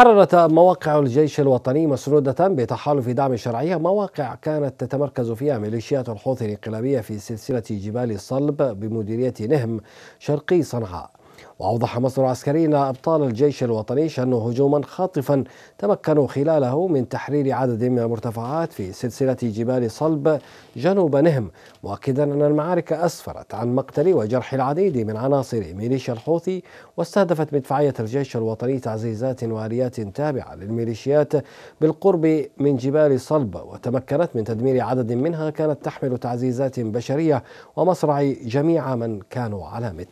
حررت مواقع الجيش الوطني مسرودة بتحالف دعم شرعية مواقع كانت تتمركز فيها ميليشيات الحوثي الانقلابية في سلسلة جبال الصلب بمديرية نهم شرقي صنعاء وأوضح مصدر عسكري أن أبطال الجيش الوطني شنوا هجوما خاطفا تمكنوا خلاله من تحرير عدد من المرتفعات في سلسلة جبال صلب جنوب نهم مؤكدا أن المعارك أسفرت عن مقتل وجرح العديد من عناصر ميليشيا الحوثي واستهدفت مدفعية الجيش الوطني تعزيزات وآليات تابعة للميليشيات بالقرب من جبال صلب وتمكنت من تدمير عدد منها كانت تحمل تعزيزات بشرية ومصرع جميع من كانوا على متنه